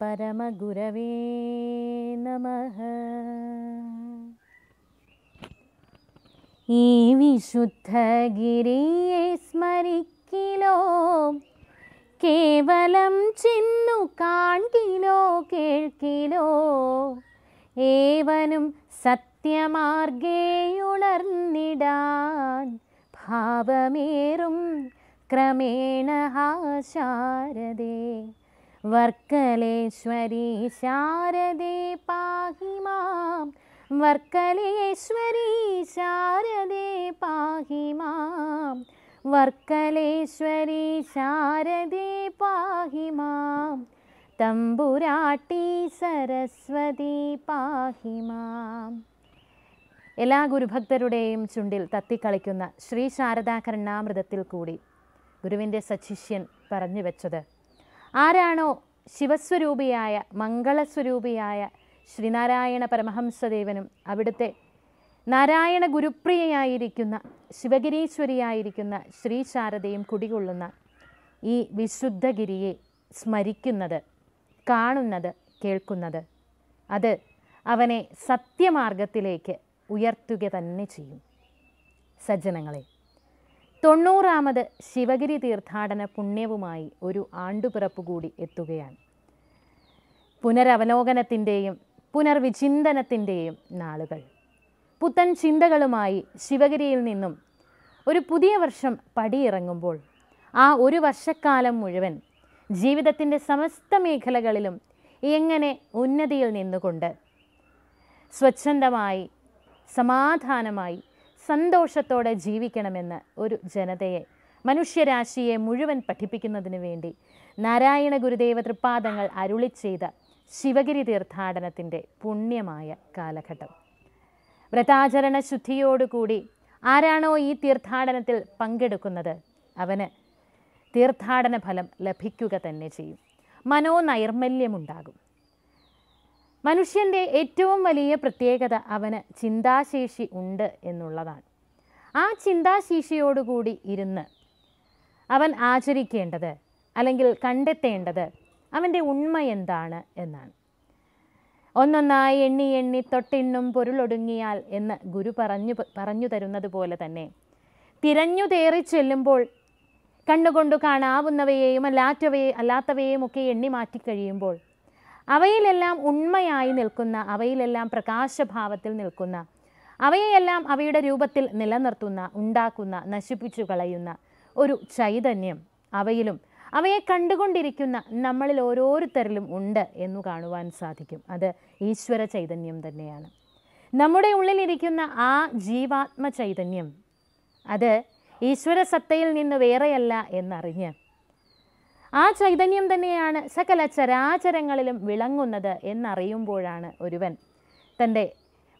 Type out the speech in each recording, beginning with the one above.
പരമഗുരവേ നമ ഈ വിശുദ്ധഗിരിയെ സ്മരിക്കിലോ കേവലം ചിന്നു കാണിലോ കേൾക്കിലോ ഏവനും സത്യമാർഗേയുണർന്നിടാൻ ഭാവമേറും ക്രമേണ ഹാശാരദേ വർക്കലേശ്വരി ശാരദേ പാഹി മാം വർക്കലേശ്വരി ശാരദേ പാഹി മാം വർക്കലേശ്വരി ശാരദേ പാഹി മാം തമ്പുരാട്ടി സരസ്വതി പാഹി മാം എല്ലാ ഗുരുഭക്തരുടെയും ചുണ്ടിൽ തത്തിക്കളിക്കുന്ന ശ്രീ ശാരദാ കരുണാമൃതത്തിൽ കൂടി ഗുരുവിൻ്റെ സശിഷ്യൻ പറഞ്ഞു വെച്ചത് ആരാണോ ശിവസ്വരൂപിയായ മംഗളസ്വരൂപിയായ ശ്രീനാരായണ പരമഹംസദേവനും അവിടുത്തെ നാരായണ ഗുരുപ്രിയയായിരിക്കുന്ന ശിവഗിരീശ്വരിയായിരിക്കുന്ന ശ്രീശാരദയും കുടികൊള്ളുന്ന ഈ വിശുദ്ധഗിരിയെ സ്മരിക്കുന്നത് കാണുന്നത് കേൾക്കുന്നത് അത് അവനെ സത്യമാർഗത്തിലേക്ക് ഉയർത്തുക തന്നെ ചെയ്യും സജ്ജനങ്ങളെ തൊണ്ണൂറാമത് ശിവഗിരി തീർത്ഥാടന പുണ്യവുമായി ഒരു ആണ്ടുപിറപ്പ് കൂടി എത്തുകയാണ് പുനരവലോകനത്തിൻ്റെയും പുനർവിചിന്തനത്തിൻ്റെയും നാളുകൾ പുത്തൻ ചിന്തകളുമായി ശിവഗിരിയിൽ നിന്നും ഒരു പുതിയ വർഷം പടിയിറങ്ങുമ്പോൾ ആ ഒരു വർഷക്കാലം മുഴുവൻ ജീവിതത്തിൻ്റെ സമസ്ത മേഖലകളിലും എങ്ങനെ ഉന്നതിയിൽ നിന്നുകൊണ്ട് സ്വച്ഛന്തമായി സമാധാനമായി സന്തോഷത്തോടെ ജീവിക്കണമെന്ന് ഒരു ജനതയെ മനുഷ്യരാശിയെ മുഴുവൻ പഠിപ്പിക്കുന്നതിന് വേണ്ടി നാരായണ ഗുരുദേവ തൃപ്പാദങ്ങൾ അരുളി ചെയ്ത ശിവഗിരി തീർത്ഥാടനത്തിൻ്റെ പുണ്യമായ കാലഘട്ടം വ്രതാചരണ ശുദ്ധിയോടുകൂടി ആരാണോ ഈ തീർത്ഥാടനത്തിൽ പങ്കെടുക്കുന്നത് അവന് തീർത്ഥാടന ഫലം ലഭിക്കുക തന്നെ ചെയ്യും മനോനൈർമല്യമുണ്ടാകും മനുഷ്യൻ്റെ ഏറ്റവും വലിയ പ്രത്യേകത അവന് ചിന്താശേഷി ഉണ്ട് എന്നുള്ളതാണ് ആ ചിന്താശേഷിയോടുകൂടി ഇരുന്ന് അവൻ ആചരിക്കേണ്ടത് അല്ലെങ്കിൽ കണ്ടെത്തേണ്ടത് അവൻ്റെ ഉണ്മ എന്താണ് എന്നാണ് ഒന്നൊന്നായി എണ്ണി എണ്ണി തൊട്ടെണ്ണും പൊരുളൊടുങ്ങിയാൽ എന്ന് ഗുരു പറഞ്ഞു പറഞ്ഞു തരുന്നത് പോലെ തന്നെ തിരഞ്ഞു തേറി ചെല്ലുമ്പോൾ കണ്ണുകൊണ്ട് കാണാവുന്നവയെയും അല്ലാത്തവയെ അല്ലാത്തവയെയും ഒക്കെ എണ്ണി മാറ്റിക്കഴിയുമ്പോൾ അവയിലെല്ലാം ഉണ്മയായി നിൽക്കുന്ന അവയിലെല്ലാം പ്രകാശഭാവത്തിൽ നിൽക്കുന്ന അവയെല്ലാം അവയുടെ രൂപത്തിൽ നിലനിർത്തുന്ന ഉണ്ടാക്കുന്ന നശിപ്പിച്ചു കളയുന്ന ഒരു ചൈതന്യം അവയിലും അവയെ കണ്ടുകൊണ്ടിരിക്കുന്ന നമ്മളിൽ ഓരോരുത്തരിലും ഉണ്ട് എന്നു കാണുവാൻ സാധിക്കും അത് ഈശ്വര ചൈതന്യം തന്നെയാണ് നമ്മുടെ ഉള്ളിലിരിക്കുന്ന ആ ജീവാത്മ ചൈതന്യം അത് ഈശ്വര സത്തയിൽ നിന്ന് വേറെയല്ല എന്നറിഞ്ഞ് ആ ചൈതന്യം തന്നെയാണ് സകല ചരാചരങ്ങളിലും വിളങ്ങുന്നത് എന്നറിയുമ്പോഴാണ് ഒരുവൻ തൻ്റെ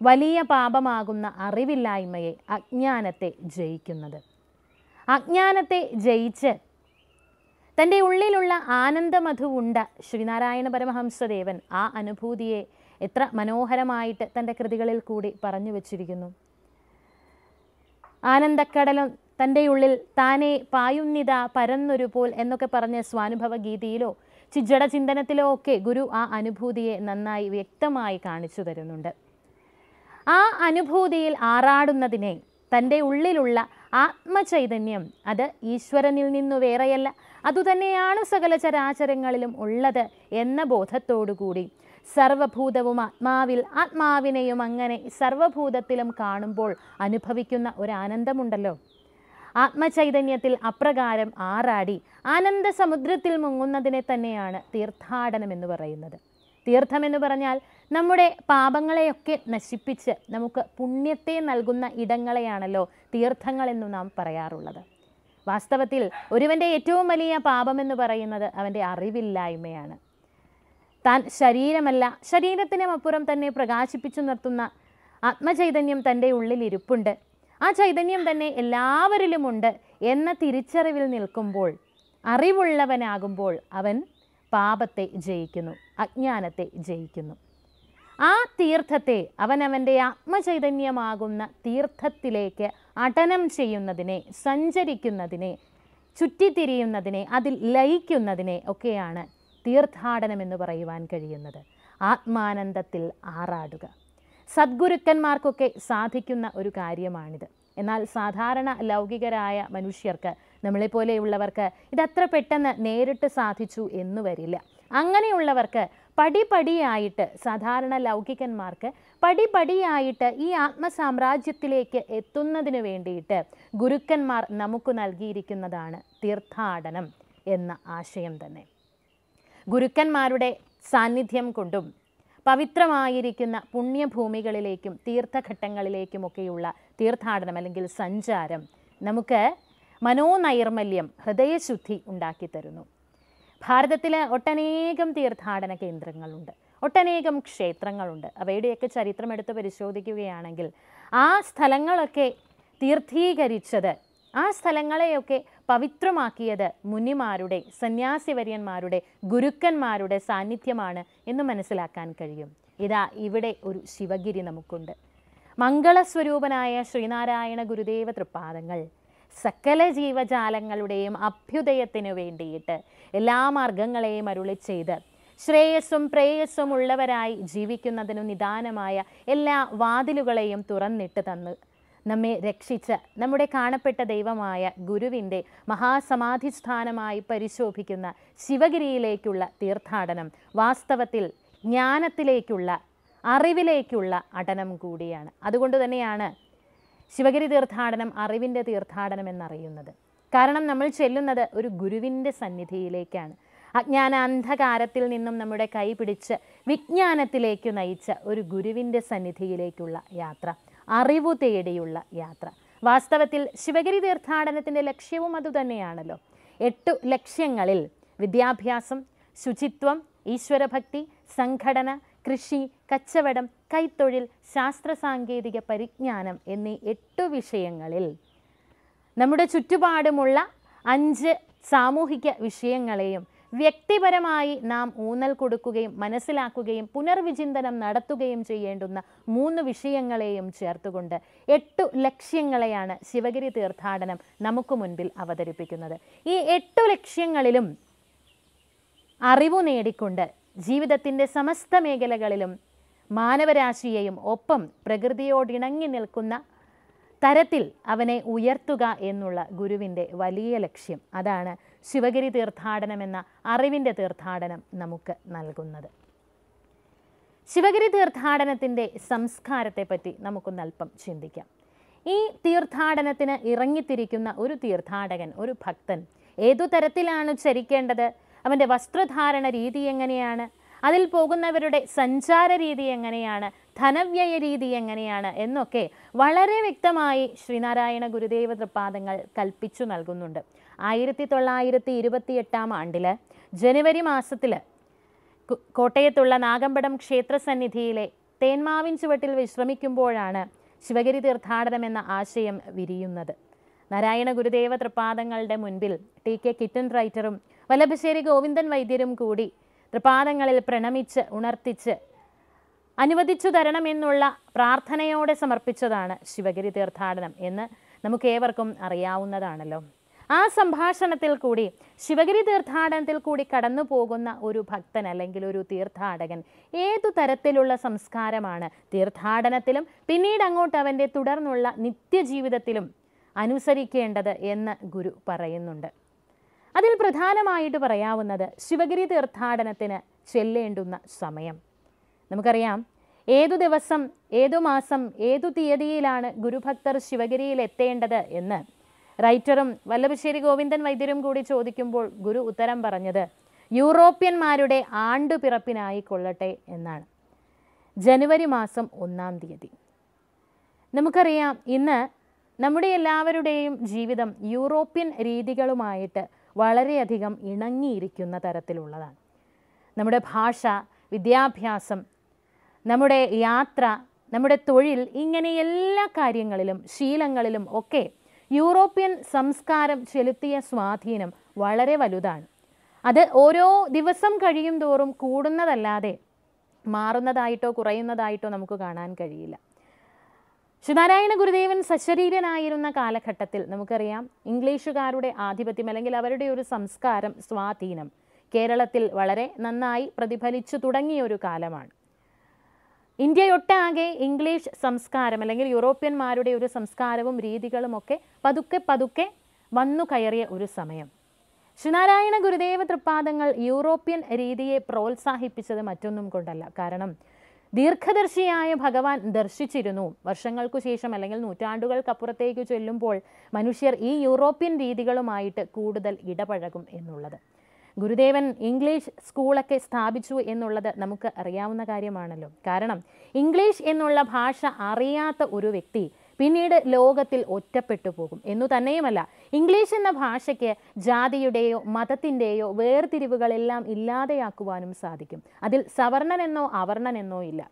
വലിയ പാപമാകുന്ന അറിവില്ലായ്മയെ അജ്ഞാനത്തെ ജയിക്കുന്നത് അജ്ഞാനത്തെ ജയിച്ച് തൻ്റെ ഉള്ളിലുള്ള ആനന്ദമധു ഉണ്ട ശ്രീനാരായണ പരമഹംസദേവൻ ആ അനുഭൂതിയെ എത്ര മനോഹരമായിട്ട് തൻ്റെ കൃതികളിൽ കൂടി പറഞ്ഞു വച്ചിരിക്കുന്നു ആനന്ദക്കടലും തൻ്റെ ഉള്ളിൽ താനെ പായുന്നിത പരന്നൊരു പോൽ എന്നൊക്കെ പറഞ്ഞ സ്വാനുഭവ ഗീതിയിലോ ചിജട ചിന്തനത്തിലോ ഒക്കെ ഗുരു ആ അനുഭൂതിയെ നന്നായി വ്യക്തമായി കാണിച്ചു തരുന്നുണ്ട് ആ അനുഭൂതിയിൽ ആറാടുന്നതിനെ തൻ്റെ ഉള്ളിലുള്ള ആത്മചൈതന്യം അത് ഈശ്വരനിൽ നിന്നു വേറെയല്ല അതുതന്നെയാണ് സകല ചരാചരങ്ങളിലും ഉള്ളത് എന്ന ബോധത്തോടുകൂടി സർവഭൂതവും ആത്മാവിൽ ആത്മാവിനെയും അങ്ങനെ സർവഭൂതത്തിലും കാണുമ്പോൾ അനുഭവിക്കുന്ന ഒരു ആനന്ദമുണ്ടല്ലോ ആത്മചൈതന്യത്തിൽ അപ്രകാരം ആറാടി ആനന്ദ സമുദ്രത്തിൽ മുങ്ങുന്നതിനെ തന്നെയാണ് തീർത്ഥാടനം എന്ന് പറയുന്നത് തീർത്ഥമെന്ന് പറഞ്ഞാൽ നമ്മുടെ പാപങ്ങളെയൊക്കെ നശിപ്പിച്ച് നമുക്ക് പുണ്യത്തെ നൽകുന്ന ഇടങ്ങളെയാണല്ലോ തീർത്ഥങ്ങളെന്ന് നാം പറയാറുള്ളത് വാസ്തവത്തിൽ ഒരുവൻ്റെ ഏറ്റവും വലിയ പാപമെന്ന് പറയുന്നത് അവൻ്റെ അറിവില്ലായ്മയാണ് താൻ ശരീരമല്ല ശരീരത്തിനും അപ്പുറം തന്നെ പ്രകാശിപ്പിച്ചു നിർത്തുന്ന ആത്മചൈതന്യം തൻ്റെ ഉള്ളിൽ ഇരിപ്പുണ്ട് ആ ചൈതന്യം തന്നെ എല്ലാവരിലുമുണ്ട് എന്ന തിരിച്ചറിവിൽ നിൽക്കുമ്പോൾ അറിവുള്ളവനാകുമ്പോൾ അവൻ പാപത്തെ ജയിക്കുന്നു അജ്ഞാനത്തെ ജയിക്കുന്നു ആ തീർത്ഥത്തെ അവനവൻ്റെ ആത്മചൈതന്യമാകുന്ന തീർത്ഥത്തിലേക്ക് അടനം ചെയ്യുന്നതിനെ സഞ്ചരിക്കുന്നതിനെ ചുറ്റിത്തിരിയുന്നതിനെ അതിൽ ലയിക്കുന്നതിനെ ഒക്കെയാണ് തീർത്ഥാടനം എന്ന് പറയുവാൻ കഴിയുന്നത് ആത്മാനന്ദത്തിൽ ആറാടുക സദ്ഗുരുക്കന്മാർക്കൊക്കെ സാധിക്കുന്ന ഒരു കാര്യമാണിത് എന്നാൽ സാധാരണ ലൗകികരായ മനുഷ്യർക്ക് നമ്മളെപ്പോലെയുള്ളവർക്ക് ഇതത്ര പെട്ടെന്ന് നേരിട്ട് സാധിച്ചു എന്ന് വരില്ല അങ്ങനെയുള്ളവർക്ക് പടിപടിയായിട്ട് സാധാരണ ലൗകികന്മാർക്ക് പടിപടിയായിട്ട് ഈ ആത്മസാമ്രാജ്യത്തിലേക്ക് എത്തുന്നതിന് വേണ്ടിയിട്ട് ഗുരുക്കന്മാർ നമുക്ക് നൽകിയിരിക്കുന്നതാണ് തീർത്ഥാടനം എന്ന ആശയം തന്നെ ഗുരുക്കന്മാരുടെ സാന്നിധ്യം കൊണ്ടും പവിത്രമായിരിക്കുന്ന പുണ്യഭൂമികളിലേക്കും തീർത്ഥഘട്ടങ്ങളിലേക്കുമൊക്കെയുള്ള തീർത്ഥാടനം അല്ലെങ്കിൽ സഞ്ചാരം നമുക്ക് മനോനൈർമല്യം ഹൃദയശുദ്ധി ഉണ്ടാക്കിത്തരുന്നു ഭാരതത്തിൽ ഒട്ടനേകം തീർത്ഥാടന കേന്ദ്രങ്ങളുണ്ട് ഒട്ടനേകം ക്ഷേത്രങ്ങളുണ്ട് അവയുടെയൊക്കെ എടുത്ത് പരിശോധിക്കുകയാണെങ്കിൽ ആ സ്ഥലങ്ങളൊക്കെ തീർത്ഥീകരിച്ചത് ആ സ്ഥലങ്ങളെയൊക്കെ പവിത്രമാക്കിയത് മുനിമാരുടെ സന്യാസിവര്യന്മാരുടെ ഗുരുക്കന്മാരുടെ സാന്നിധ്യമാണ് എന്ന് മനസ്സിലാക്കാൻ കഴിയും ഇതാ ഇവിടെ ഒരു ശിവഗിരി നമുക്കുണ്ട് മംഗളസ്വരൂപനായ ശ്രീനാരായണ ഗുരുദേവ തൃപ്പാദങ്ങൾ സകല ജീവജാലങ്ങളുടെയും അഭ്യുദയത്തിനു വേണ്ടിയിട്ട് എല്ലാ മാർഗങ്ങളെയും അരുളി ചെയ്ത് ശ്രേയസ്സും പ്രേയസ്സും ഉള്ളവരായി ജീവിക്കുന്നതിനു നിദാനമായ എല്ലാ വാതിലുകളെയും തുറന്നിട്ട് തന്നു നമ്മെ രക്ഷിച്ച നമ്മുടെ കാണപ്പെട്ട ദൈവമായ ഗുരുവിൻ്റെ മഹാസമാധിസ്ഥാനമായി പരിശോഭിക്കുന്ന ശിവഗിരിയിലേക്കുള്ള തീർത്ഥാടനം വാസ്തവത്തിൽ ജ്ഞാനത്തിലേക്കുള്ള അറിവിലേക്കുള്ള അടനം കൂടിയാണ് അതുകൊണ്ട് തന്നെയാണ് ശിവഗിരി തീർത്ഥാടനം അറിവിൻ്റെ തീർത്ഥാടനം എന്നറിയുന്നത് കാരണം നമ്മൾ ചെല്ലുന്നത് ഒരു ഗുരുവിൻ്റെ സന്നിധിയിലേക്കാണ് അജ്ഞാന അന്ധകാരത്തിൽ നിന്നും നമ്മുടെ കൈ പിടിച്ച് വിജ്ഞാനത്തിലേക്ക് നയിച്ച ഒരു ഗുരുവിൻ്റെ സന്നിധിയിലേക്കുള്ള യാത്ര അറിവു തേടിയുള്ള യാത്ര വാസ്തവത്തിൽ ശിവഗിരി തീർത്ഥാടനത്തിൻ്റെ ലക്ഷ്യവും അതുതന്നെയാണല്ലോ എട്ട് ലക്ഷ്യങ്ങളിൽ വിദ്യാഭ്യാസം ശുചിത്വം ഈശ്വരഭക്തി സംഘടന കൃഷി കച്ചവടം കൈത്തൊഴിൽ ശാസ്ത്ര സാങ്കേതിക പരിജ്ഞാനം എന്നീ എട്ടു വിഷയങ്ങളിൽ നമ്മുടെ ചുറ്റുപാടുമുള്ള അഞ്ച് സാമൂഹിക വിഷയങ്ങളെയും വ്യക്തിപരമായി നാം ഊന്നൽ കൊടുക്കുകയും മനസ്സിലാക്കുകയും പുനർവിചിന്തനം നടത്തുകയും ചെയ്യേണ്ടുന്ന മൂന്ന് വിഷയങ്ങളെയും ചേർത്തുകൊണ്ട് എട്ടു ലക്ഷ്യങ്ങളെയാണ് ശിവഗിരി തീർത്ഥാടനം നമുക്ക് മുൻപിൽ അവതരിപ്പിക്കുന്നത് ഈ എട്ടു ലക്ഷ്യങ്ങളിലും അറിവു നേടിക്കൊണ്ട് ജീവിതത്തിൻ്റെ സമസ്ത മേഖലകളിലും മാനവരാശിയെയും ഒപ്പം പ്രകൃതിയോടിണങ്ങി നിൽക്കുന്ന തരത്തിൽ അവനെ ഉയർത്തുക എന്നുള്ള ഗുരുവിൻ്റെ വലിയ ലക്ഷ്യം അതാണ് ശിവഗിരി തീർത്ഥാടനം എന്ന അറിവിൻ്റെ തീർത്ഥാടനം നമുക്ക് നൽകുന്നത് ശിവഗിരി തീർത്ഥാടനത്തിൻ്റെ സംസ്കാരത്തെപ്പറ്റി നമുക്കൊന്നല്പം ചിന്തിക്കാം ഈ തീർത്ഥാടനത്തിന് ഇറങ്ങിത്തിരിക്കുന്ന ഒരു തീർത്ഥാടകൻ ഒരു ഭക്തൻ ഏതു തരത്തിലാണ് ചരിക്കേണ്ടത് അവൻ്റെ വസ്ത്രധാരണ രീതി എങ്ങനെയാണ് അതിൽ പോകുന്നവരുടെ സഞ്ചാര രീതി എങ്ങനെയാണ് ധനവ്യയ രീതി എങ്ങനെയാണ് എന്നൊക്കെ വളരെ വ്യക്തമായി ശ്രീനാരായണ ഗുരുദേവ തൃപാദങ്ങൾ കൽപ്പിച്ചു നൽകുന്നുണ്ട് ആയിരത്തി തൊള്ളായിരത്തി ഇരുപത്തി എട്ടാം ആണ്ടിൽ ജനുവരി മാസത്തിൽ കോട്ടയത്തുള്ള നാഗമ്പടം ക്ഷേത്രസന്നിധിയിലെ തേന്മാവിൻ ചുവട്ടിൽ വിശ്രമിക്കുമ്പോഴാണ് ശിവഗിരി തീർത്ഥാടനം എന്ന ആശയം വിരിയുന്നത് നാരായണ ഗുരുദേവ തൃപാദങ്ങളുടെ മുൻപിൽ ടി കെ കിറ്റൻ റൈറ്ററും വല്ലഭശ്ശേരി ഗോവിന്ദൻ വൈദ്യരും കൂടി തൃപാദങ്ങളിൽ പ്രണമിച്ച് ഉണർത്തിച്ച് അനുവദിച്ചു തരണമെന്നുള്ള പ്രാർത്ഥനയോടെ സമർപ്പിച്ചതാണ് ശിവഗിരി തീർത്ഥാടനം എന്ന് നമുക്കേവർക്കും അറിയാവുന്നതാണല്ലോ ആ സംഭാഷണത്തിൽ കൂടി ശിവഗിരി തീർത്ഥാടനത്തിൽ കൂടി കടന്നു പോകുന്ന ഒരു ഭക്തൻ അല്ലെങ്കിൽ ഒരു തീർത്ഥാടകൻ ഏതു തരത്തിലുള്ള സംസ്കാരമാണ് തീർത്ഥാടനത്തിലും പിന്നീട് അങ്ങോട്ട് അവൻ്റെ തുടർന്നുള്ള നിത്യജീവിതത്തിലും അനുസരിക്കേണ്ടത് എന്ന് ഗുരു പറയുന്നുണ്ട് അതിൽ പ്രധാനമായിട്ട് പറയാവുന്നത് ശിവഗിരി തീർത്ഥാടനത്തിന് ചെല്ലേണ്ടുന്ന സമയം നമുക്കറിയാം ഏതു ദിവസം ഏതു മാസം ഏതു തീയതിയിലാണ് ഗുരുഭക്തർ ശിവഗിരിയിൽ എത്തേണ്ടത് എന്ന് റൈറ്ററും വല്ലഭശ്ശേരി ഗോവിന്ദൻ വൈദ്യരും കൂടി ചോദിക്കുമ്പോൾ ഗുരു ഉത്തരം പറഞ്ഞത് യൂറോപ്യന്മാരുടെ പിറപ്പിനായി കൊള്ളട്ടെ എന്നാണ് ജനുവരി മാസം ഒന്നാം തീയതി നമുക്കറിയാം ഇന്ന് നമ്മുടെ എല്ലാവരുടെയും ജീവിതം യൂറോപ്യൻ രീതികളുമായിട്ട് വളരെയധികം ഇണങ്ങിയിരിക്കുന്ന തരത്തിലുള്ളതാണ് നമ്മുടെ ഭാഷ വിദ്യാഭ്യാസം നമ്മുടെ യാത്ര നമ്മുടെ തൊഴിൽ ഇങ്ങനെ എല്ലാ കാര്യങ്ങളിലും ശീലങ്ങളിലും ഒക്കെ യൂറോപ്യൻ സംസ്കാരം ചെലുത്തിയ സ്വാധീനം വളരെ വലുതാണ് അത് ഓരോ ദിവസം കഴിയും തോറും കൂടുന്നതല്ലാതെ മാറുന്നതായിട്ടോ കുറയുന്നതായിട്ടോ നമുക്ക് കാണാൻ കഴിയില്ല ശ്രീനാരായണ ഗുരുദേവൻ സശരീരനായിരുന്ന കാലഘട്ടത്തിൽ നമുക്കറിയാം ഇംഗ്ലീഷുകാരുടെ ആധിപത്യം അല്ലെങ്കിൽ അവരുടെ ഒരു സംസ്കാരം സ്വാധീനം കേരളത്തിൽ വളരെ നന്നായി പ്രതിഫലിച്ചു തുടങ്ങിയ ഒരു കാലമാണ് ഇന്ത്യയൊട്ടാകെ ഇംഗ്ലീഷ് സംസ്കാരം അല്ലെങ്കിൽ യൂറോപ്യന്മാരുടെ ഒരു സംസ്കാരവും രീതികളും ഒക്കെ പതുക്കെ പതുക്കെ വന്നു കയറിയ ഒരു സമയം ശ്രീനാരായണ ഗുരുദേവ തൃപ്പാദങ്ങൾ യൂറോപ്യൻ രീതിയെ പ്രോത്സാഹിപ്പിച്ചത് മറ്റൊന്നും കൊണ്ടല്ല കാരണം ദീർഘദർശിയായ ഭഗവാൻ ദർശിച്ചിരുന്നു വർഷങ്ങൾക്കു ശേഷം അല്ലെങ്കിൽ നൂറ്റാണ്ടുകൾക്കപ്പുറത്തേക്ക് ചെല്ലുമ്പോൾ മനുഷ്യർ ഈ യൂറോപ്യൻ രീതികളുമായിട്ട് കൂടുതൽ ഇടപഴകും എന്നുള്ളത് ഗുരുദേവൻ ഇംഗ്ലീഷ് സ്കൂളൊക്കെ സ്ഥാപിച്ചു എന്നുള്ളത് നമുക്ക് അറിയാവുന്ന കാര്യമാണല്ലോ കാരണം ഇംഗ്ലീഷ് എന്നുള്ള ഭാഷ അറിയാത്ത ഒരു വ്യക്തി പിന്നീട് ലോകത്തിൽ ഒറ്റപ്പെട്ടു പോകും എന്നു തന്നെയുമല്ല ഇംഗ്ലീഷ് എന്ന ഭാഷയ്ക്ക് ജാതിയുടെയോ മതത്തിൻ്റെയോ വേർതിരിവുകളെല്ലാം ഇല്ലാതെയാക്കുവാനും സാധിക്കും അതിൽ സവർണനെന്നോ അവർണനെന്നോ ഇല്ല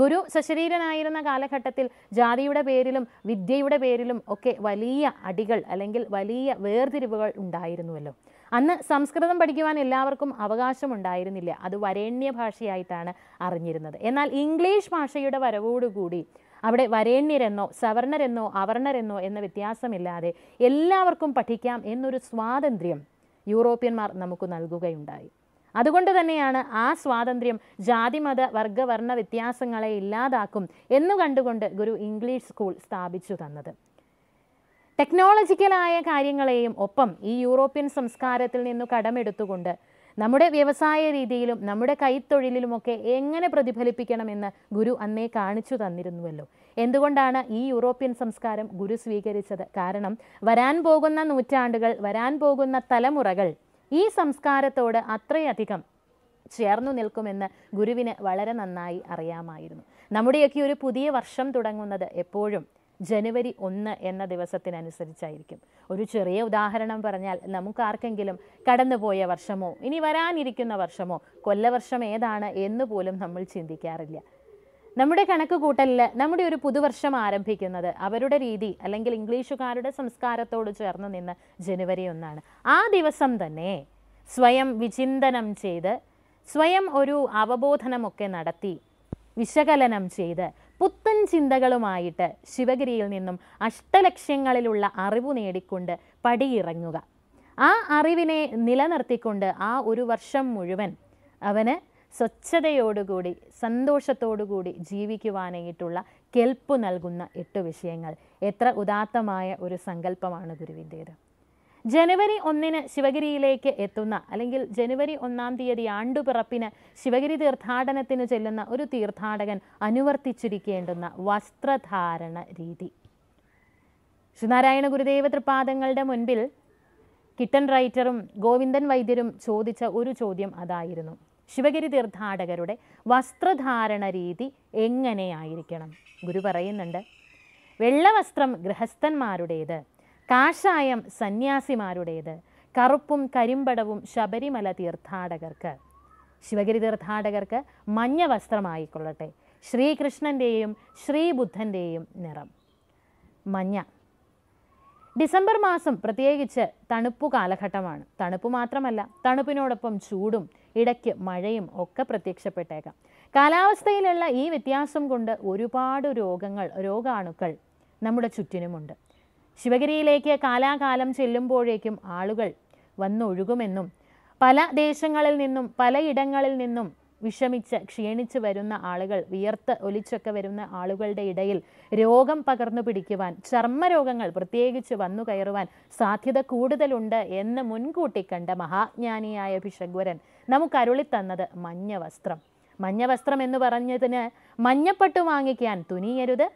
ഗുരു സശരീരനായിരുന്ന കാലഘട്ടത്തിൽ ജാതിയുടെ പേരിലും വിദ്യയുടെ പേരിലും ഒക്കെ വലിയ അടികൾ അല്ലെങ്കിൽ വലിയ വേർതിരിവുകൾ ഉണ്ടായിരുന്നുവല്ലോ അന്ന് സംസ്കൃതം പഠിക്കുവാൻ എല്ലാവർക്കും അവകാശമുണ്ടായിരുന്നില്ല അത് വരേണ്യ ഭാഷയായിട്ടാണ് അറിഞ്ഞിരുന്നത് എന്നാൽ ഇംഗ്ലീഷ് ഭാഷയുടെ വരവോടുകൂടി അവിടെ വരേണ്യരെന്നോ സവർണരെന്നോ അവർണരെന്നോ എന്ന വ്യത്യാസമില്ലാതെ എല്ലാവർക്കും പഠിക്കാം എന്നൊരു സ്വാതന്ത്ര്യം യൂറോപ്യന്മാർ നമുക്ക് നൽകുകയുണ്ടായി അതുകൊണ്ട് തന്നെയാണ് ആ സ്വാതന്ത്ര്യം ജാതിമത വർഗവർണ്ണ വ്യത്യാസങ്ങളെ ഇല്ലാതാക്കും എന്നു കണ്ടുകൊണ്ട് ഗുരു ഇംഗ്ലീഷ് സ്കൂൾ സ്ഥാപിച്ചു തന്നത് ടെക്നോളജിക്കലായ കാര്യങ്ങളെയും ഒപ്പം ഈ യൂറോപ്യൻ സംസ്കാരത്തിൽ നിന്ന് കടമെടുത്തുകൊണ്ട് നമ്മുടെ വ്യവസായ രീതിയിലും നമ്മുടെ കൈത്തൊഴിലിലുമൊക്കെ എങ്ങനെ പ്രതിഫലിപ്പിക്കണമെന്ന് ഗുരു അന്നേ കാണിച്ചു തന്നിരുന്നുവല്ലോ എന്തുകൊണ്ടാണ് ഈ യൂറോപ്യൻ സംസ്കാരം ഗുരു സ്വീകരിച്ചത് കാരണം വരാൻ പോകുന്ന നൂറ്റാണ്ടുകൾ വരാൻ പോകുന്ന തലമുറകൾ ഈ സംസ്കാരത്തോട് അത്രയധികം ചേർന്നു നിൽക്കുമെന്ന് ഗുരുവിന് വളരെ നന്നായി അറിയാമായിരുന്നു നമ്മുടെയൊക്കെ ഒരു പുതിയ വർഷം തുടങ്ങുന്നത് എപ്പോഴും ജനുവരി ഒന്ന് എന്ന ദിവസത്തിനനുസരിച്ചായിരിക്കും ഒരു ചെറിയ ഉദാഹരണം പറഞ്ഞാൽ നമുക്കാർക്കെങ്കിലും കടന്നുപോയ വർഷമോ ഇനി വരാനിരിക്കുന്ന വർഷമോ കൊല്ലവർഷം ഏതാണ് എന്ന് പോലും നമ്മൾ ചിന്തിക്കാറില്ല നമ്മുടെ കണക്ക് കൂട്ടലിൽ നമ്മുടെ ഒരു പുതുവർഷം ആരംഭിക്കുന്നത് അവരുടെ രീതി അല്ലെങ്കിൽ ഇംഗ്ലീഷുകാരുടെ സംസ്കാരത്തോട് ചേർന്ന് നിന്ന് ജനുവരി ഒന്നാണ് ആ ദിവസം തന്നെ സ്വയം വിചിന്തനം ചെയ്ത് സ്വയം ഒരു അവബോധനമൊക്കെ നടത്തി വിശകലനം ചെയ്ത് പുത്തൻ ചിന്തകളുമായിട്ട് ശിവഗിരിയിൽ നിന്നും അഷ്ടലക്ഷ്യങ്ങളിലുള്ള അറിവ് നേടിക്കൊണ്ട് പടിയിറങ്ങുക ആ അറിവിനെ നിലനിർത്തിക്കൊണ്ട് ആ ഒരു വർഷം മുഴുവൻ അവന് സ്വച്ഛതയോടുകൂടി സന്തോഷത്തോടുകൂടി ജീവിക്കുവാനായിട്ടുള്ള കെൽപ്പ് നൽകുന്ന എട്ട് വിഷയങ്ങൾ എത്ര ഉദാത്തമായ ഒരു സങ്കല്പമാണ് ഗുരുവിൻ്റേത് ജനുവരി ഒന്നിന് ശിവഗിരിയിലേക്ക് എത്തുന്ന അല്ലെങ്കിൽ ജനുവരി ഒന്നാം തീയതി ആണ്ടുപിറപ്പിന് ശിവഗിരി തീർത്ഥാടനത്തിന് ചെല്ലുന്ന ഒരു തീർത്ഥാടകൻ അനുവർത്തിച്ചിരിക്കേണ്ടുന്ന വസ്ത്രധാരണ രീതി ശ്രീനാരായണ ഗുരുദേവ തൃപാദങ്ങളുടെ മുൻപിൽ കിട്ടൻ റൈറ്ററും ഗോവിന്ദൻ വൈദ്യരും ചോദിച്ച ഒരു ചോദ്യം അതായിരുന്നു ശിവഗിരി തീർത്ഥാടകരുടെ വസ്ത്രധാരണ രീതി എങ്ങനെയായിരിക്കണം ഗുരു പറയുന്നുണ്ട് വെള്ളവസ്ത്രം ഗൃഹസ്ഥന്മാരുടേത് കാഷായം സന്യാസിമാരുടേത് കറുപ്പും കരിമ്പടവും ശബരിമല തീർത്ഥാടകർക്ക് ശിവഗിരി തീർത്ഥാടകർക്ക് മഞ്ഞ വസ്ത്രമായിക്കൊള്ളട്ടെ ശ്രീകൃഷ്ണൻ്റെയും ശ്രീബുദ്ധൻ്റെയും നിറം മഞ്ഞ ഡിസംബർ മാസം പ്രത്യേകിച്ച് തണുപ്പ് കാലഘട്ടമാണ് തണുപ്പ് മാത്രമല്ല തണുപ്പിനോടൊപ്പം ചൂടും ഇടയ്ക്ക് മഴയും ഒക്കെ പ്രത്യക്ഷപ്പെട്ടേക്കാം കാലാവസ്ഥയിലുള്ള ഈ വ്യത്യാസം കൊണ്ട് ഒരുപാട് രോഗങ്ങൾ രോഗാണുക്കൾ നമ്മുടെ ചുറ്റിനുമുണ്ട് ശിവഗിരിയിലേക്ക് കാലാകാലം ചെല്ലുമ്പോഴേക്കും ആളുകൾ വന്നൊഴുകുമെന്നും പല ദേശങ്ങളിൽ നിന്നും പലയിടങ്ങളിൽ നിന്നും വിഷമിച്ച് ക്ഷീണിച്ച് വരുന്ന ആളുകൾ വിയർത്ത് ഒലിച്ചൊക്കെ വരുന്ന ആളുകളുടെ ഇടയിൽ രോഗം പകർന്നു പിടിക്കുവാൻ ചർമ്മരോഗങ്ങൾ പ്രത്യേകിച്ച് വന്നു കയറുവാൻ സാധ്യത കൂടുതലുണ്ട് എന്ന് മുൻകൂട്ടി കണ്ട മഹാജ്ഞാനിയായ ഭിഷഗ്വരൻ നമുക്ക് അരുളിത്തന്നത് മഞ്ഞ വസ്ത്രം മഞ്ഞ വസ്ത്രം എന്ന് പറഞ്ഞതിന് മഞ്ഞപ്പെട്ടു വാങ്ങിക്കാൻ തുനിയരുത്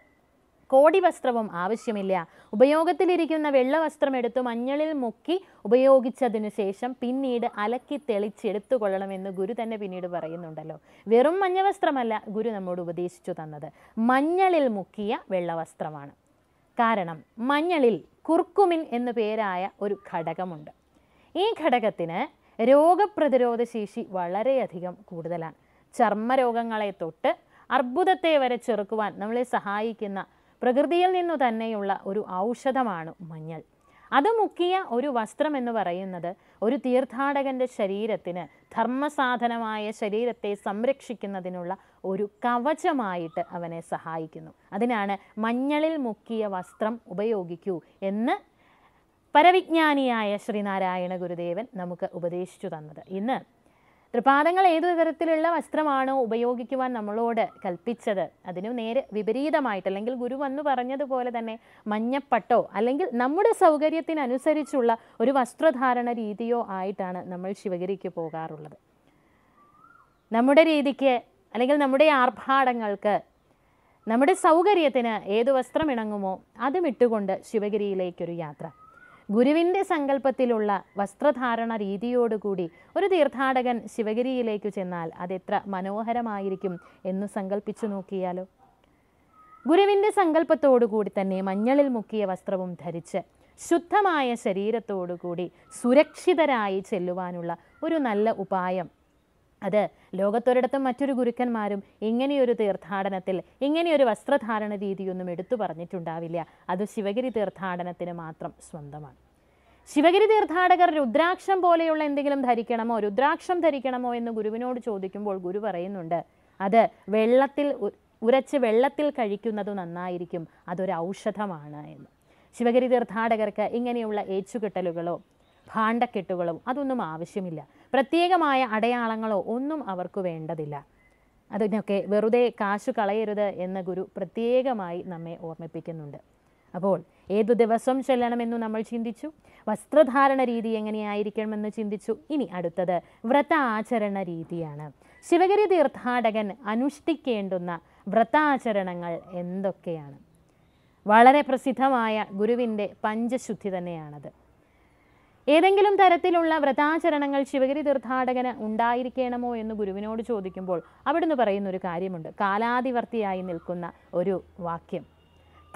കോടി വസ്ത്രവും ആവശ്യമില്ല ഉപയോഗത്തിലിരിക്കുന്ന വെള്ള വസ്ത്രം എടുത്ത് മഞ്ഞളിൽ മുക്കി ഉപയോഗിച്ചതിനു ശേഷം പിന്നീട് അലക്കി തെളിച്ചെടുത്തു കൊള്ളണമെന്ന് ഗുരു തന്നെ പിന്നീട് പറയുന്നുണ്ടല്ലോ വെറും മഞ്ഞ വസ്ത്രമല്ല ഗുരു നമ്മോട് ഉപദേശിച്ചു തന്നത് മഞ്ഞളിൽ മുക്കിയ വെള്ളവസ്ത്രമാണ് കാരണം മഞ്ഞളിൽ കുർക്കുമിൻ എന്നു പേരായ ഒരു ഘടകമുണ്ട് ഈ ഘടകത്തിന് രോഗപ്രതിരോധ ശേഷി വളരെയധികം കൂടുതലാണ് ചർമ്മരോഗങ്ങളെ തൊട്ട് അർബുദത്തെ വരെ ചെറുക്കുവാൻ നമ്മളെ സഹായിക്കുന്ന പ്രകൃതിയിൽ നിന്നു തന്നെയുള്ള ഒരു ഔഷധമാണ് മഞ്ഞൾ അത് മുക്കിയ ഒരു വസ്ത്രം എന്ന് പറയുന്നത് ഒരു തീർത്ഥാടകൻ്റെ ശരീരത്തിന് ധർമ്മസാധനമായ ശരീരത്തെ സംരക്ഷിക്കുന്നതിനുള്ള ഒരു കവചമായിട്ട് അവനെ സഹായിക്കുന്നു അതിനാണ് മഞ്ഞളിൽ മുക്കിയ വസ്ത്രം ഉപയോഗിക്കൂ എന്ന് പരവിജ്ഞാനിയായ ശ്രീനാരായണ ഗുരുദേവൻ നമുക്ക് ഉപദേശിച്ചു തന്നത് ഇന്ന് തൃപാദങ്ങൾ ഏതു തരത്തിലുള്ള വസ്ത്രമാണോ ഉപയോഗിക്കുവാൻ നമ്മളോട് കൽപ്പിച്ചത് അതിനു നേരെ വിപരീതമായിട്ട് അല്ലെങ്കിൽ ഗുരു വന്നു പറഞ്ഞതുപോലെ തന്നെ മഞ്ഞപ്പട്ടോ അല്ലെങ്കിൽ നമ്മുടെ സൗകര്യത്തിനനുസരിച്ചുള്ള ഒരു വസ്ത്രധാരണ രീതിയോ ആയിട്ടാണ് നമ്മൾ ശിവഗിരിക്ക് പോകാറുള്ളത് നമ്മുടെ രീതിക്ക് അല്ലെങ്കിൽ നമ്മുടെ ആർഭാടങ്ങൾക്ക് നമ്മുടെ സൗകര്യത്തിന് ഏത് വസ്ത്രം ഇണങ്ങുമോ അതുമിട്ടുകൊണ്ട് ശിവഗിരിയിലേക്കൊരു യാത്ര ഗുരുവിൻ്റെ സങ്കല്പത്തിലുള്ള വസ്ത്രധാരണ രീതിയോടുകൂടി ഒരു തീർത്ഥാടകൻ ശിവഗിരിയിലേക്ക് ചെന്നാൽ അതെത്ര മനോഹരമായിരിക്കും എന്ന് സങ്കല്പിച്ചു നോക്കിയാലോ ഗുരുവിൻ്റെ സങ്കല്പത്തോടുകൂടി തന്നെ മഞ്ഞളിൽ മുക്കിയ വസ്ത്രവും ധരിച്ച് ശുദ്ധമായ ശരീരത്തോടുകൂടി സുരക്ഷിതരായി ചെല്ലുവാനുള്ള ഒരു നല്ല ഉപായം അത് ലോകത്തൊരിടത്തും മറ്റൊരു ഗുരുക്കന്മാരും ഇങ്ങനെയൊരു തീർത്ഥാടനത്തിൽ ഇങ്ങനെയൊരു വസ്ത്രധാരണ രീതിയൊന്നും എടുത്തു പറഞ്ഞിട്ടുണ്ടാവില്ല അത് ശിവഗിരി തീർത്ഥാടനത്തിന് മാത്രം സ്വന്തമാണ് ശിവഗിരി തീർത്ഥാടകർ രുദ്രാക്ഷം പോലെയുള്ള എന്തെങ്കിലും ധരിക്കണമോ രുദ്രാക്ഷം ധരിക്കണമോ എന്ന് ഗുരുവിനോട് ചോദിക്കുമ്പോൾ ഗുരു പറയുന്നുണ്ട് അത് വെള്ളത്തിൽ ഉരച്ച് വെള്ളത്തിൽ കഴിക്കുന്നത് നന്നായിരിക്കും അതൊരു ഔഷധമാണ് എന്ന് ശിവഗിരി തീർത്ഥാടകർക്ക് ഇങ്ങനെയുള്ള ഏച്ചുകെട്ടലുകളോ ഭാണ്ഡക്കെട്ടുകളും അതൊന്നും ആവശ്യമില്ല പ്രത്യേകമായ അടയാളങ്ങളോ ഒന്നും അവർക്ക് വേണ്ടതില്ല അതിനൊക്കെ വെറുതെ കാശു കളയരുത് എന്ന ഗുരു പ്രത്യേകമായി നമ്മെ ഓർമ്മിപ്പിക്കുന്നുണ്ട് അപ്പോൾ ഏതു ദിവസം ചെല്ലണമെന്ന് നമ്മൾ ചിന്തിച്ചു വസ്ത്രധാരണ രീതി എങ്ങനെയായിരിക്കണമെന്ന് ചിന്തിച്ചു ഇനി അടുത്തത് വ്രത ആചരണ രീതിയാണ് ശിവഗിരി തീർത്ഥാടകൻ അനുഷ്ഠിക്കേണ്ടുന്ന വ്രതാചരണങ്ങൾ എന്തൊക്കെയാണ് വളരെ പ്രസിദ്ധമായ ഗുരുവിൻ്റെ പഞ്ചശുദ്ധി തന്നെയാണത് ഏതെങ്കിലും തരത്തിലുള്ള വ്രതാചരണങ്ങൾ ശിവഗിരി തീർത്ഥാടകന് ഉണ്ടായിരിക്കണമോ എന്ന് ഗുരുവിനോട് ചോദിക്കുമ്പോൾ അവിടുന്ന് പറയുന്ന ഒരു കാര്യമുണ്ട് കാലാതിവർത്തിയായി നിൽക്കുന്ന ഒരു വാക്യം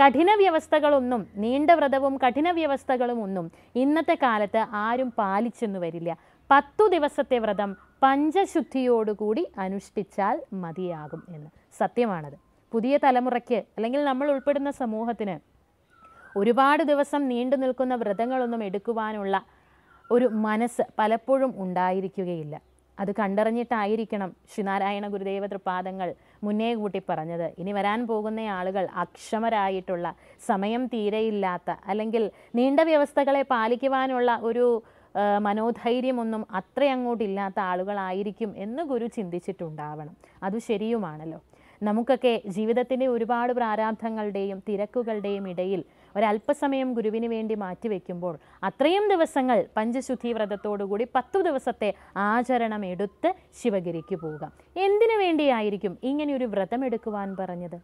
കഠിന വ്യവസ്ഥകളൊന്നും നീണ്ട വ്രതവും കഠിന വ്യവസ്ഥകളും ഒന്നും ഇന്നത്തെ കാലത്ത് ആരും പാലിച്ചെന്നു വരില്ല പത്തു ദിവസത്തെ വ്രതം പഞ്ചശുദ്ധിയോടുകൂടി അനുഷ്ഠിച്ചാൽ മതിയാകും എന്ന് സത്യമാണത് പുതിയ തലമുറയ്ക്ക് അല്ലെങ്കിൽ നമ്മൾ ഉൾപ്പെടുന്ന സമൂഹത്തിന് ഒരുപാട് ദിവസം നീണ്ടു നിൽക്കുന്ന വ്രതങ്ങളൊന്നും എടുക്കുവാനുള്ള ഒരു മനസ്സ് പലപ്പോഴും ഉണ്ടായിരിക്കുകയില്ല അത് കണ്ടറിഞ്ഞിട്ടായിരിക്കണം ശ്രീനാരായണ ഗുരുദേവ തൃപാദങ്ങൾ മുന്നേ കൂട്ടി പറഞ്ഞത് ഇനി വരാൻ പോകുന്ന ആളുകൾ അക്ഷമരായിട്ടുള്ള സമയം തീരെയില്ലാത്ത അല്ലെങ്കിൽ നീണ്ട വ്യവസ്ഥകളെ പാലിക്കുവാനുള്ള ഒരു മനോധൈര്യമൊന്നും അങ്ങോട്ടില്ലാത്ത ആളുകളായിരിക്കും എന്ന് ഗുരു ചിന്തിച്ചിട്ടുണ്ടാവണം അത് ശരിയുമാണല്ലോ നമുക്കൊക്കെ ജീവിതത്തിൻ്റെ ഒരുപാട് പ്രാരാബ്ധങ്ങളുടെയും തിരക്കുകളുടെയും ഇടയിൽ ഒരല്പസമയം ഗുരുവിന് വേണ്ടി മാറ്റിവെക്കുമ്പോൾ അത്രയും ദിവസങ്ങൾ പഞ്ചശുദ്ധി വ്രതത്തോടുകൂടി പത്തു ദിവസത്തെ ആചരണം എടുത്ത് ശിവഗിരിക്ക് പോവുക എന്തിനു വേണ്ടിയായിരിക്കും ഇങ്ങനെയൊരു വ്രതം എടുക്കുവാൻ പറഞ്ഞത്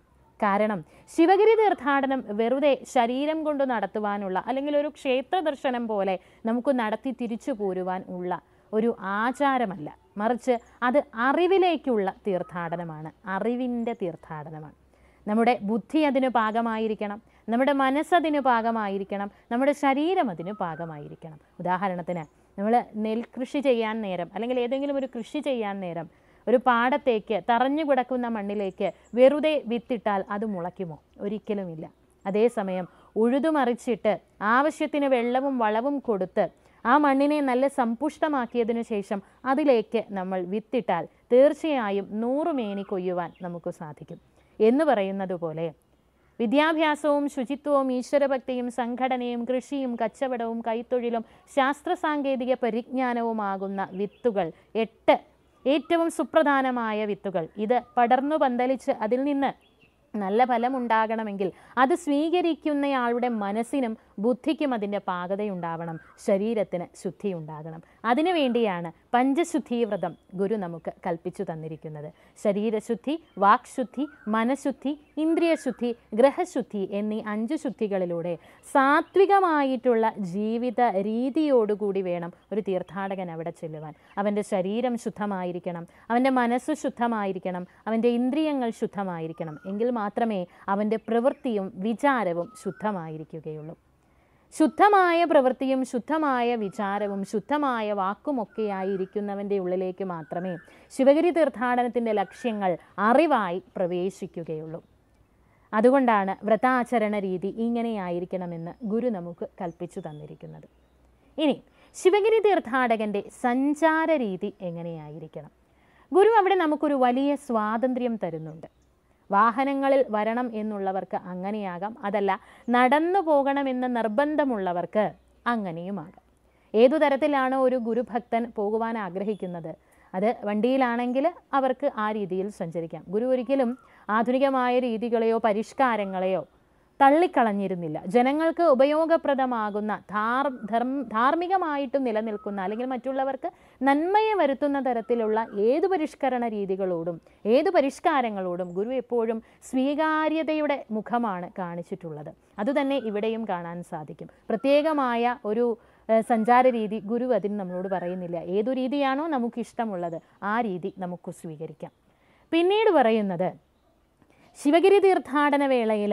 കാരണം ശിവഗിരി തീർത്ഥാടനം വെറുതെ ശരീരം കൊണ്ട് നടത്തുവാനുള്ള അല്ലെങ്കിൽ ഒരു ക്ഷേത്ര ദർശനം പോലെ നമുക്ക് നടത്തി തിരിച്ചു പോരുവാൻ ഉള്ള ഒരു ആചാരമല്ല മറിച്ച് അത് അറിവിലേക്കുള്ള തീർത്ഥാടനമാണ് അറിവിൻ്റെ തീർത്ഥാടനമാണ് നമ്മുടെ ബുദ്ധി അതിന് പാകമായിരിക്കണം നമ്മുടെ മനസ്സതിന് പാകമായിരിക്കണം നമ്മുടെ ശരീരം അതിന് പാകമായിരിക്കണം ഉദാഹരണത്തിന് നമ്മൾ നെൽകൃഷി ചെയ്യാൻ നേരം അല്ലെങ്കിൽ ഏതെങ്കിലും ഒരു കൃഷി ചെയ്യാൻ നേരം ഒരു പാടത്തേക്ക് തറഞ്ഞു കിടക്കുന്ന മണ്ണിലേക്ക് വെറുതെ വിത്തിട്ടാൽ അത് മുളയ്ക്കുമോ ഒരിക്കലുമില്ല അതേസമയം ഉഴുതുമറിച്ചിട്ട് ആവശ്യത്തിന് വെള്ളവും വളവും കൊടുത്ത് ആ മണ്ണിനെ നല്ല സമ്പുഷ്ടമാക്കിയതിനു ശേഷം അതിലേക്ക് നമ്മൾ വിത്തിട്ടാൽ തീർച്ചയായും നൂറുമേനി കൊയ്യുവാൻ നമുക്ക് സാധിക്കും എന്ന് പറയുന്നത് പോലെ വിദ്യാഭ്യാസവും ശുചിത്വവും ഈശ്വരഭക്തിയും സംഘടനയും കൃഷിയും കച്ചവടവും കൈത്തൊഴിലും ശാസ്ത്ര സാങ്കേതിക പരിജ്ഞാനവുമാകുന്ന വിത്തുകൾ എട്ട് ഏറ്റവും സുപ്രധാനമായ വിത്തുകൾ ഇത് പടർന്നു പന്തലിച്ച് അതിൽ നിന്ന് നല്ല ഫലമുണ്ടാകണമെങ്കിൽ അത് സ്വീകരിക്കുന്നയാളുടെ മനസ്സിനും ബുദ്ധിക്കും അതിൻ്റെ പാകതയുണ്ടാവണം ശരീരത്തിന് ശുദ്ധി ഉണ്ടാകണം അതിനുവേണ്ടിയാണ് പഞ്ചശുദ്ധി വ്രതം ഗുരു നമുക്ക് കൽപ്പിച്ചു തന്നിരിക്കുന്നത് ശരീരശുദ്ധി വാക്ശുദ്ധി മനഃശുദ്ധി ഇന്ദ്രിയശുദ്ധി ഗ്രഹശുദ്ധി എന്നീ അഞ്ച് ശുദ്ധികളിലൂടെ സാത്വികമായിട്ടുള്ള ജീവിത രീതിയോടുകൂടി വേണം ഒരു തീർത്ഥാടകൻ അവിടെ ചെല്ലുവാൻ അവൻ്റെ ശരീരം ശുദ്ധമായിരിക്കണം അവൻ്റെ മനസ്സ് ശുദ്ധമായിരിക്കണം അവൻ്റെ ഇന്ദ്രിയങ്ങൾ ശുദ്ധമായിരിക്കണം എങ്കിൽ മാത്രമേ അവൻ്റെ പ്രവൃത്തിയും വിചാരവും ശുദ്ധമായിരിക്കുകയുള്ളൂ ശുദ്ധമായ പ്രവൃത്തിയും ശുദ്ധമായ വിചാരവും ശുദ്ധമായ വാക്കുമൊക്കെയായിരിക്കുന്നവൻ്റെ ഉള്ളിലേക്ക് മാത്രമേ ശിവഗിരി തീർത്ഥാടനത്തിൻ്റെ ലക്ഷ്യങ്ങൾ അറിവായി പ്രവേശിക്കുകയുള്ളൂ അതുകൊണ്ടാണ് വ്രതാചരണ രീതി ഇങ്ങനെയായിരിക്കണമെന്ന് ഗുരു നമുക്ക് കൽപ്പിച്ചു തന്നിരിക്കുന്നത് ഇനി ശിവഗിരി തീർത്ഥാടകൻ്റെ സഞ്ചാര രീതി എങ്ങനെയായിരിക്കണം ഗുരു അവിടെ നമുക്കൊരു വലിയ സ്വാതന്ത്ര്യം തരുന്നുണ്ട് വാഹനങ്ങളിൽ വരണം എന്നുള്ളവർക്ക് അങ്ങനെയാകാം അതല്ല നടന്നു പോകണമെന്ന് നിർബന്ധമുള്ളവർക്ക് അങ്ങനെയുമാകാം ഏതു തരത്തിലാണ് ഒരു ഗുരുഭക്തൻ പോകുവാൻ ആഗ്രഹിക്കുന്നത് അത് വണ്ടിയിലാണെങ്കിൽ അവർക്ക് ആ രീതിയിൽ സഞ്ചരിക്കാം ഗുരു ഒരിക്കലും ആധുനികമായ രീതികളെയോ പരിഷ്കാരങ്ങളെയോ തള്ളിക്കളഞ്ഞിരുന്നില്ല ജനങ്ങൾക്ക് ഉപയോഗപ്രദമാകുന്ന ധാർമ്മികമായിട്ടും നിലനിൽക്കുന്ന അല്ലെങ്കിൽ മറ്റുള്ളവർക്ക് നന്മയെ വരുത്തുന്ന തരത്തിലുള്ള ഏത് പരിഷ്കരണ രീതികളോടും ഏത് പരിഷ്കാരങ്ങളോടും ഗുരു എപ്പോഴും സ്വീകാര്യതയുടെ മുഖമാണ് കാണിച്ചിട്ടുള്ളത് അതുതന്നെ ഇവിടെയും കാണാൻ സാധിക്കും പ്രത്യേകമായ ഒരു സഞ്ചാര രീതി ഗുരു അതിന് നമ്മളോട് പറയുന്നില്ല ഏതു രീതിയാണോ നമുക്ക് ഇഷ്ടമുള്ളത് ആ രീതി നമുക്ക് സ്വീകരിക്കാം പിന്നീട് പറയുന്നത് ശിവഗിരി തീർത്ഥാടന വേളയിൽ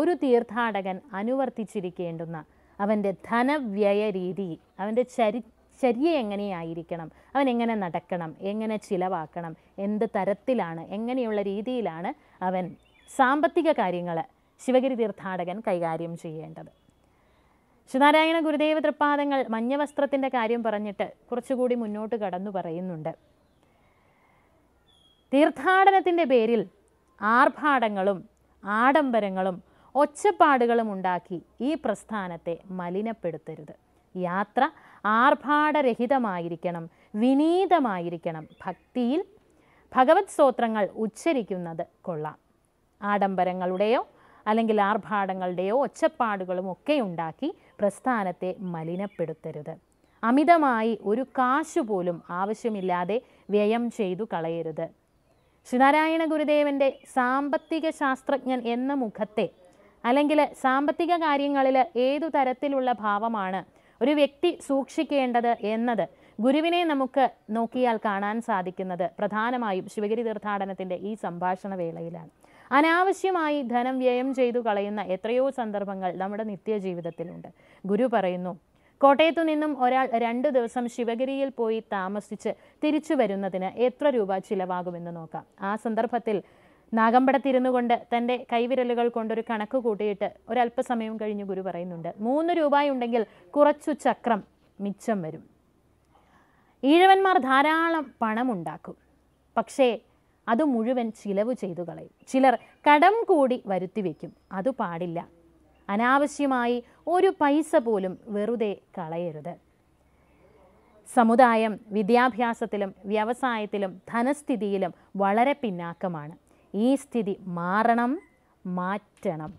ഒരു തീർത്ഥാടകൻ അനുവർത്തിച്ചിരിക്കേണ്ടുന്ന അവൻ്റെ ധനവ്യയ രീതി അവൻ്റെ ചരി ചര്യ എങ്ങനെയായിരിക്കണം അവൻ എങ്ങനെ നടക്കണം എങ്ങനെ ചിലവാക്കണം എന്ത് തരത്തിലാണ് എങ്ങനെയുള്ള രീതിയിലാണ് അവൻ സാമ്പത്തിക കാര്യങ്ങൾ ശിവഗിരി തീർത്ഥാടകൻ കൈകാര്യം ചെയ്യേണ്ടത് ശ്രീനാരായണ ഗുരുദേവ തൃപ്പാദങ്ങൾ മഞ്ഞവസ്ത്രത്തിൻ്റെ കാര്യം പറഞ്ഞിട്ട് കുറച്ചുകൂടി മുന്നോട്ട് കടന്നു പറയുന്നുണ്ട് തീർത്ഥാടനത്തിൻ്റെ പേരിൽ ആർഭാടങ്ങളും ആഡംബരങ്ങളും ഒച്ചപ്പാടുകളും ഉണ്ടാക്കി ഈ പ്രസ്ഥാനത്തെ മലിനപ്പെടുത്തരുത് യാത്ര ആർഭാടരഹിതമായിരിക്കണം വിനീതമായിരിക്കണം ഭക്തിയിൽ ഭഗവത് സ്തോത്രങ്ങൾ ഉച്ചരിക്കുന്നത് കൊള്ളാം ആഡംബരങ്ങളുടെയോ അല്ലെങ്കിൽ ആർഭാടങ്ങളുടെയോ ഒച്ചപ്പാടുകളും ഒക്കെ ഉണ്ടാക്കി പ്രസ്ഥാനത്തെ മലിനപ്പെടുത്തരുത് അമിതമായി ഒരു കാശു പോലും ആവശ്യമില്ലാതെ വ്യയം ചെയ്തു കളയരുത് ശ്രീനാരായണ ഗുരുദേവൻ്റെ സാമ്പത്തിക ശാസ്ത്രജ്ഞൻ എന്ന മുഖത്തെ അല്ലെങ്കിൽ സാമ്പത്തിക കാര്യങ്ങളിൽ ഏതു തരത്തിലുള്ള ഭാവമാണ് ഒരു വ്യക്തി സൂക്ഷിക്കേണ്ടത് എന്നത് ഗുരുവിനെ നമുക്ക് നോക്കിയാൽ കാണാൻ സാധിക്കുന്നത് പ്രധാനമായും ശിവഗിരി തീർത്ഥാടനത്തിൻ്റെ ഈ സംഭാഷണ വേളയിലാണ് അനാവശ്യമായി ധനം വ്യയം ചെയ്തു കളയുന്ന എത്രയോ സന്ദർഭങ്ങൾ നമ്മുടെ നിത്യജീവിതത്തിലുണ്ട് ഗുരു പറയുന്നു കോട്ടയത്തു നിന്നും ഒരാൾ രണ്ട് ദിവസം ശിവഗിരിയിൽ പോയി താമസിച്ച് തിരിച്ചു വരുന്നതിന് എത്ര രൂപ ചിലവാകുമെന്ന് നോക്കാം ആ സന്ദർഭത്തിൽ നാഗമ്പടത്തിരുന്നു കൊണ്ട് തൻ്റെ കൈവിരലുകൾ കൊണ്ടൊരു കണക്ക് കൂട്ടിയിട്ട് ഒരല്പസമയം കഴിഞ്ഞ് ഗുരു പറയുന്നുണ്ട് മൂന്ന് രൂപയുണ്ടെങ്കിൽ കുറച്ചു ചക്രം മിച്ചം വരും ഈഴവന്മാർ ധാരാളം പണമുണ്ടാക്കും പക്ഷേ അത് മുഴുവൻ ചിലവ് ചെയ്തു കളയും ചിലർ കടം കൂടി വരുത്തി വയ്ക്കും അത് പാടില്ല അനാവശ്യമായി ഒരു പൈസ പോലും വെറുതെ കളയരുത് സമുദായം വിദ്യാഭ്യാസത്തിലും വ്യവസായത്തിലും ധനസ്ഥിതിയിലും വളരെ പിന്നാക്കമാണ് ഈ സ്ഥിതി മാറണം മാറ്റണം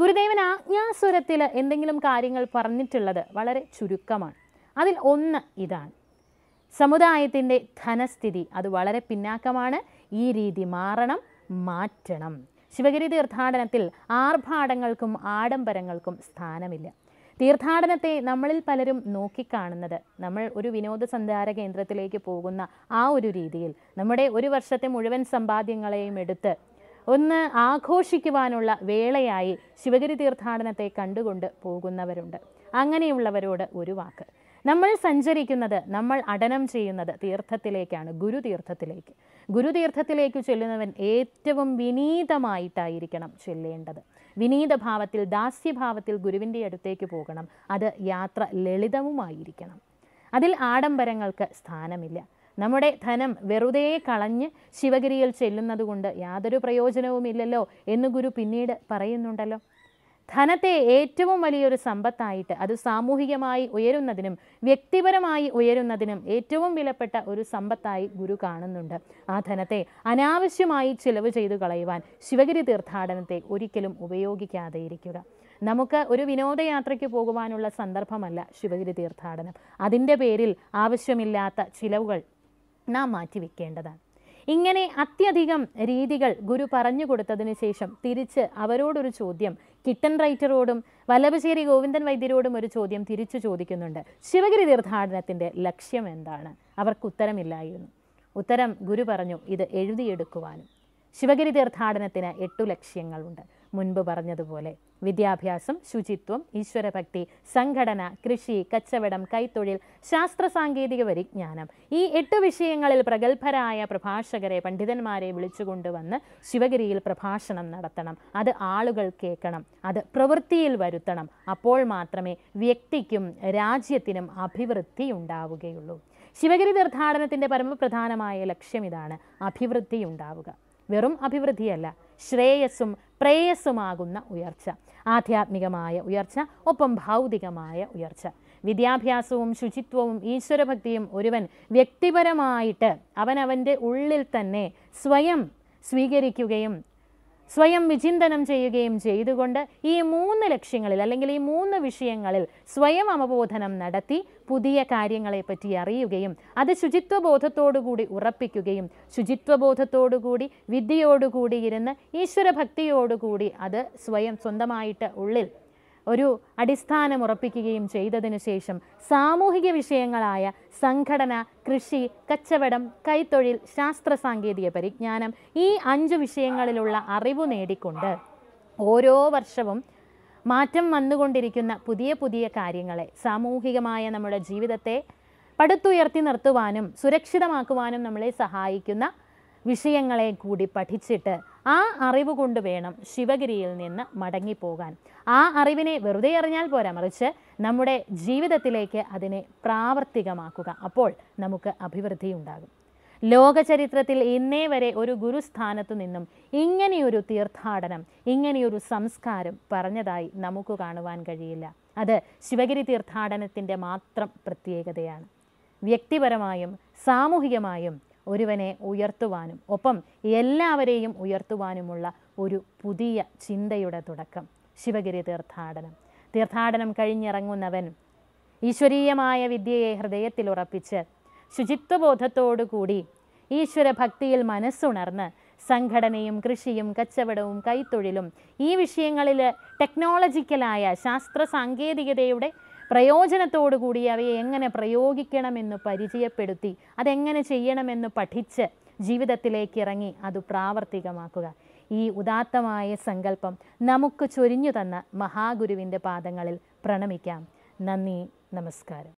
ഗുരുദേവൻ ആജ്ഞാസ്വരത്തിൽ എന്തെങ്കിലും കാര്യങ്ങൾ പറഞ്ഞിട്ടുള്ളത് വളരെ ചുരുക്കമാണ് അതിൽ ഒന്ന് ഇതാണ് സമുദായത്തിൻ്റെ ധനസ്ഥിതി അത് വളരെ പിന്നാക്കമാണ് ഈ രീതി മാറണം മാറ്റണം ശിവഗിരി തീർത്ഥാടനത്തിൽ ആർഭാടങ്ങൾക്കും ആഡംബരങ്ങൾക്കും സ്ഥാനമില്ല തീർത്ഥാടനത്തെ നമ്മളിൽ പലരും നോക്കിക്കാണുന്നത് നമ്മൾ ഒരു വിനോദസഞ്ചാര കേന്ദ്രത്തിലേക്ക് പോകുന്ന ആ ഒരു രീതിയിൽ നമ്മുടെ ഒരു വർഷത്തെ മുഴുവൻ സമ്പാദ്യങ്ങളെയും എടുത്ത് ഒന്ന് ആഘോഷിക്കുവാനുള്ള വേളയായി ശിവഗിരി തീർത്ഥാടനത്തെ കണ്ടുകൊണ്ട് പോകുന്നവരുണ്ട് അങ്ങനെയുള്ളവരോട് ഒരു വാക്ക് നമ്മൾ സഞ്ചരിക്കുന്നത് നമ്മൾ അടനം ചെയ്യുന്നത് തീർത്ഥത്തിലേക്കാണ് ഗുരുതീർത്ഥത്തിലേക്ക് ഗുരുതീർത്ഥത്തിലേക്ക് ചെല്ലുന്നവൻ ഏറ്റവും വിനീതമായിട്ടായിരിക്കണം ചെല്ലേണ്ടത് വിനീതഭാവത്തിൽ ദാസ്യഭാവത്തിൽ ഗുരുവിൻ്റെ അടുത്തേക്ക് പോകണം അത് യാത്ര ലളിതവുമായിരിക്കണം അതിൽ ആഡംബരങ്ങൾക്ക് സ്ഥാനമില്ല നമ്മുടെ ധനം വെറുതെ കളഞ്ഞ് ശിവഗിരിയിൽ ചെല്ലുന്നതുകൊണ്ട് യാതൊരു പ്രയോജനവുമില്ലല്ലോ എന്ന് ഗുരു പിന്നീട് പറയുന്നുണ്ടല്ലോ ധനത്തെ ഏറ്റവും വലിയൊരു സമ്പത്തായിട്ട് അത് സാമൂഹികമായി ഉയരുന്നതിനും വ്യക്തിപരമായി ഉയരുന്നതിനും ഏറ്റവും വിലപ്പെട്ട ഒരു സമ്പത്തായി ഗുരു കാണുന്നുണ്ട് ആ ധനത്തെ അനാവശ്യമായി ചിലവ് ചെയ്തു കളയുവാൻ ശിവഗിരി തീർത്ഥാടനത്തെ ഒരിക്കലും ഉപയോഗിക്കാതെ ഇരിക്കുക നമുക്ക് ഒരു വിനോദയാത്രയ്ക്ക് പോകുവാനുള്ള സന്ദർഭമല്ല ശിവഗിരി തീർത്ഥാടനം അതിൻ്റെ പേരിൽ ആവശ്യമില്ലാത്ത ചിലവുകൾ നാം മാറ്റിവെക്കേണ്ടതാണ് ഇങ്ങനെ അത്യധികം രീതികൾ ഗുരു പറഞ്ഞു കൊടുത്തതിന് ശേഷം തിരിച്ച് അവരോടൊരു ചോദ്യം കിട്ടൻ റൈറ്ററോടും വല്ലഭശ്ശേരി ഗോവിന്ദൻ വൈദ്യരോടും ഒരു ചോദ്യം തിരിച്ചു ചോദിക്കുന്നുണ്ട് ശിവഗിരി തീർത്ഥാടനത്തിൻ്റെ ലക്ഷ്യം എന്താണ് അവർക്ക് ഉത്തരമില്ലായിരുന്നു ഉത്തരം ഗുരു പറഞ്ഞു ഇത് എഴുതിയെടുക്കുവാനും ശിവഗിരി തീർത്ഥാടനത്തിന് എട്ടു ലക്ഷ്യങ്ങളുണ്ട് മുൻപ് പറഞ്ഞതുപോലെ വിദ്യാഭ്യാസം ശുചിത്വം ഈശ്വരഭക്തി സംഘടന കൃഷി കച്ചവടം കൈത്തൊഴിൽ ശാസ്ത്ര സാങ്കേതിക പരിജ്ഞാനം ഈ എട്ട് വിഷയങ്ങളിൽ പ്രഗത്ഭരായ പ്രഭാഷകരെ പണ്ഡിതന്മാരെ വിളിച്ചുകൊണ്ടുവന്ന് ശിവഗിരിയിൽ പ്രഭാഷണം നടത്തണം അത് ആളുകൾ കേൾക്കണം അത് പ്രവൃത്തിയിൽ വരുത്തണം അപ്പോൾ മാത്രമേ വ്യക്തിക്കും രാജ്യത്തിനും അഭിവൃദ്ധി ഉണ്ടാവുകയുള്ളൂ ശിവഗിരി തീർത്ഥാടനത്തിൻ്റെ പരമപ്രധാനമായ ലക്ഷ്യം ഇതാണ് അഭിവൃദ്ധി ഉണ്ടാവുക വെറും അഭിവൃദ്ധിയല്ല ശ്രേയസ്സും പ്രേയസ്സുമാകുന്ന ഉയർച്ച ആധ്യാത്മികമായ ഉയർച്ച ഒപ്പം ഭൗതികമായ ഉയർച്ച വിദ്യാഭ്യാസവും ശുചിത്വവും ഈശ്വരഭക്തിയും ഒരുവൻ വ്യക്തിപരമായിട്ട് അവനവൻ്റെ ഉള്ളിൽ തന്നെ സ്വയം സ്വീകരിക്കുകയും സ്വയം വിചിന്തനം ചെയ്യുകയും ചെയ്തുകൊണ്ട് ഈ മൂന്ന് ലക്ഷ്യങ്ങളിൽ അല്ലെങ്കിൽ ഈ മൂന്ന് വിഷയങ്ങളിൽ സ്വയം അവബോധനം നടത്തി പുതിയ കാര്യങ്ങളെപ്പറ്റി അറിയുകയും അത് ശുചിത്വബോധത്തോടുകൂടി ഉറപ്പിക്കുകയും ശുചിത്വബോധത്തോടുകൂടി വിദ്യയോടുകൂടി ഇരുന്ന് ഈശ്വരഭക്തിയോടുകൂടി അത് സ്വയം സ്വന്തമായിട്ട് ഉള്ളിൽ ഒരു അടിസ്ഥാനം ഉറപ്പിക്കുകയും ചെയ്തതിനു ശേഷം സാമൂഹിക വിഷയങ്ങളായ സംഘടന കൃഷി കച്ചവടം കൈത്തൊഴിൽ ശാസ്ത്ര സാങ്കേതിക പരിജ്ഞാനം ഈ അഞ്ച് വിഷയങ്ങളിലുള്ള അറിവ് നേടിക്കൊണ്ട് ഓരോ വർഷവും മാറ്റം വന്നുകൊണ്ടിരിക്കുന്ന പുതിയ പുതിയ കാര്യങ്ങളെ സാമൂഹികമായ നമ്മുടെ ജീവിതത്തെ പടുത്തുയർത്തി നിർത്തുവാനും സുരക്ഷിതമാക്കുവാനും നമ്മളെ സഹായിക്കുന്ന വിഷയങ്ങളെ കൂടി പഠിച്ചിട്ട് ആ അറിവ് കൊണ്ട് വേണം ശിവഗിരിയിൽ നിന്ന് മടങ്ങിപ്പോകാൻ ആ അറിവിനെ വെറുതെ അറിഞ്ഞാൽ പോരാ മറിച്ച് നമ്മുടെ ജീവിതത്തിലേക്ക് അതിനെ പ്രാവർത്തികമാക്കുക അപ്പോൾ നമുക്ക് അഭിവൃദ്ധി ഉണ്ടാകും ലോകചരിത്രത്തിൽ ഇന്നേ വരെ ഒരു ഗുരുസ്ഥാനത്തു നിന്നും ഇങ്ങനെയൊരു തീർത്ഥാടനം ഇങ്ങനെയൊരു സംസ്കാരം പറഞ്ഞതായി നമുക്ക് കാണുവാൻ കഴിയില്ല അത് ശിവഗിരി തീർത്ഥാടനത്തിൻ്റെ മാത്രം പ്രത്യേകതയാണ് വ്യക്തിപരമായും സാമൂഹികമായും ഒരുവനെ ഉയർത്തുവാനും ഒപ്പം എല്ലാവരെയും ഉയർത്തുവാനുമുള്ള ഒരു പുതിയ ചിന്തയുടെ തുടക്കം ശിവഗിരി തീർത്ഥാടനം തീർത്ഥാടനം കഴിഞ്ഞിറങ്ങുന്നവൻ ഈശ്വരീയമായ വിദ്യയെ ഹൃദയത്തിൽ ഉറപ്പിച്ച് ശുചിത്വബോധത്തോടുകൂടി ഈശ്വര ഭക്തിയിൽ മനസ്സുണർന്ന് സംഘടനയും കൃഷിയും കച്ചവടവും കൈത്തൊഴിലും ഈ വിഷയങ്ങളിൽ ടെക്നോളജിക്കലായ ശാസ്ത്ര സാങ്കേതികതയുടെ പ്രയോജനത്തോടുകൂടി കൂടി അവയെ എങ്ങനെ പ്രയോഗിക്കണമെന്ന് പരിചയപ്പെടുത്തി അതെങ്ങനെ ചെയ്യണമെന്ന് പഠിച്ച് ജീവിതത്തിലേക്ക് ഇറങ്ങി അത് പ്രാവർത്തികമാക്കുക ഈ ഉദാത്തമായ സങ്കല്പം നമുക്ക് ചൊരിഞ്ഞു തന്ന മഹാഗുരുവിൻ്റെ പാദങ്ങളിൽ പ്രണമിക്കാം നന്ദി നമസ്കാരം